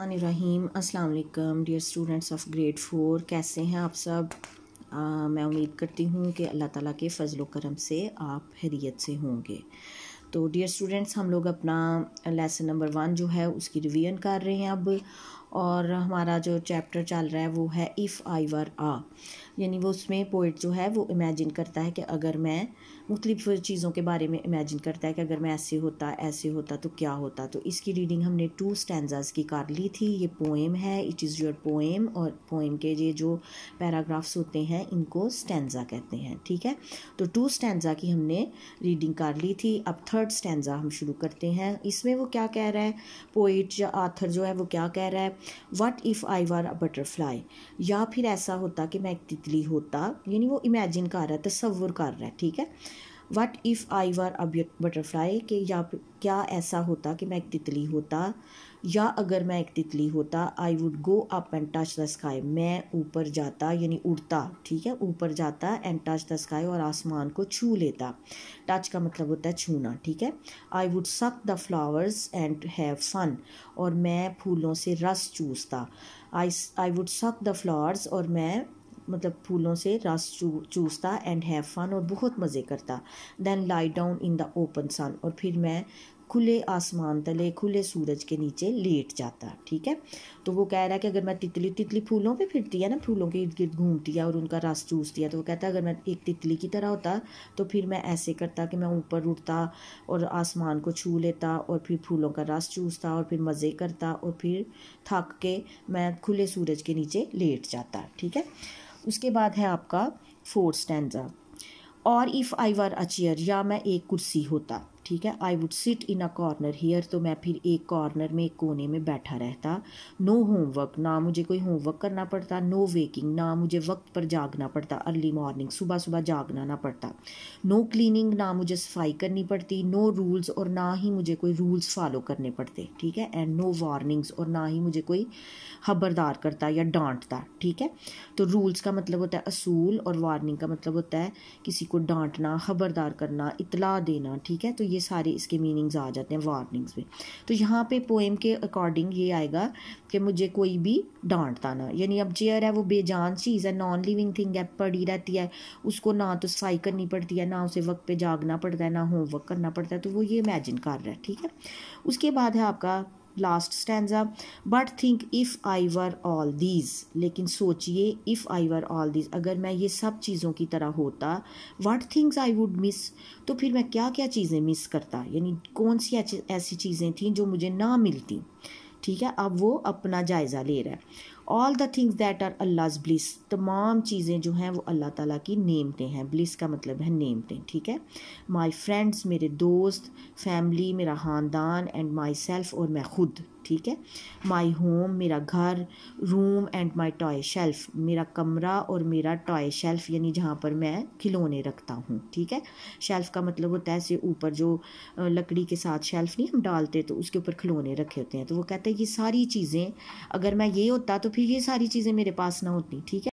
रहीम अस्सलाम वालेकुम dear students of grade four कैसे हैं आप सब आ, मैं उम्मीद करती हूँ कि अल्लाह ताला के फ़जल करम से आप हैरियत से होंगे तो डियर स्टूडेंट्स हम लोग अपना लेसन नंबर वन जो है उसकी रिवीजन कर रहे हैं अब और हमारा जो चैप्टर चल रहा है वो है इफ़ आई वर आ यानी वो उसमें पोइट जो है वो इमेजिन करता है कि अगर मैं मुख्तलिफ चीज़ों के बारे में इमेजिन करता है कि अगर मैं ऐसे होता ऐसे होता तो क्या होता तो इसकी रीडिंग हमने टू स्टैंडर्स की कर ली थी ये पोएम है इट इज़ योर पोएम और पोएम के ये जो पैराग्राफ्स होते हैं इनको स्टैंडा कहते हैं ठीक है तो टू स्टैंडा की हमने रीडिंग कर ली थी अब थर्ड स्टैंडा हम शुरू करते हैं इसमें वो क्या कह रहा है पोइट या आथर जो है वो क्या कह रहा है what if I were a butterfly या फिर ऐसा होता कि मैं एक तितली होता यानी वो इमेजिन कर रहा है तस्वुर कर रहा है ठीक है what if I were a butterfly कि या क्या ऐसा होता कि मैं एक तितली होता या अगर मैं एक तितली होता I would go up and touch the sky मैं ऊपर जाता यानी उड़ता ठीक है ऊपर जाता एंड टच द स्काई और आसमान को छू लेता टच का मतलब होता है छूना ठीक है I would suck the flowers and have fun और मैं फूलों से रस चूसता I I would suck the flowers और मैं मतलब फूलों से रस चू, चूसता एंड हैव फन और बहुत मज़े करता then lie down in the open sun और फिर मैं खुले आसमान तले खुले सूरज के नीचे लेट जाता ठीक है तो वो कह रहा है कि अगर मैं तितली तितली फूलों पे फिरती है ना फूलों के इर्द गिर्द घूमती है और उनका रस चूसती है तो वो कहता है अगर मैं एक तितली की तरह होता तो फिर मैं ऐसे करता कि मैं ऊपर उठता और आसमान को छू लेता और फिर फूलों का रस चूसता और फिर मज़े करता और फिर थक के मैं खुले सूरज के नीचे लेट जाता ठीक है उसके बाद है आपका फोर स्टैंडा और if I were a chair या मैं एक कुर्सी होता ठीक है I would sit in a corner here तो मैं फिर एक कॉर्नर में एक कोने में बैठा रहता नो होमवर्क ना मुझे कोई होमवर्क करना पड़ता नो वेकिंग ना मुझे वक्त पर जागना पड़ता अर्ली मॉर्निंग सुबह सुबह जागना ना पड़ता नो क्लीनिंग ना मुझे सफाई करनी पड़ती नो रूल्स और ना ही मुझे कोई रूल्स फॉलो करने पड़ते ठीक है एंड नो वार्निंग्स और ना ही मुझे कोई खबरदार करता या डांटता ठीक है तो रूल्स का मतलब होता है असूल और वार्निंग का मतलब होता है किसी को डांटना खबरदार करना इतला देना ठीक है तो ये सारी सारे इसके मीनिंग्स आ जाते हैं वार्निंग्स में तो यहाँ पे पोएम के अकॉर्डिंग ये आएगा कि मुझे कोई भी डांटता ना यानी अब चेयर है वो बेजान चीज़ है नॉन लिविंग थिंग है पड़ी रहती है उसको ना तो सफाई करनी पड़ती है ना उसे वक्त पे जागना पड़ता है ना होमवर्क करना पड़ता है तो वो ये इमेजिन कर रहा है ठीक है उसके बाद है आपका last stanza but think if I were all these लेकिन सोचिए if I were all these अगर मैं ये सब चीज़ों की तरह होता what things I would miss तो फिर मैं क्या क्या चीज़ें मिस करता यानी कौन सी ऐसी चीज़ें थी जो मुझे ना मिलती ठीक है अब वो अपना जायज़ा ले रहा है all the things that are अल्लाज ब्लिस तमाम चीज़ें जो हैं वो अल्लाह ताला की नेमते हैं ब्लिस का मतलब है नेमतें ठीक है माई फ्रेंड्स मेरे दोस्त फैमिली मेरा ख़ानदान एंड माई सेल्फ और मैं खुद ठीक है माई होम मेरा घर room and my toy shelf मेरा कमरा और मेरा टॉय शेल्फ यानी जहाँ पर मैं खिलौने रखता हूँ ठीक है शेल्फ का मतलब होता है ऐसे ऊपर जो लकड़ी के साथ शेल्फ नहीं हम डालते तो उसके ऊपर खिलौने रखे होते हैं तो वो कहते हैं ये सारी चीज़ें अगर मैं ये होता तो फिर क्योंकि ये सारी चीज़ें मेरे पास ना होती ठीक है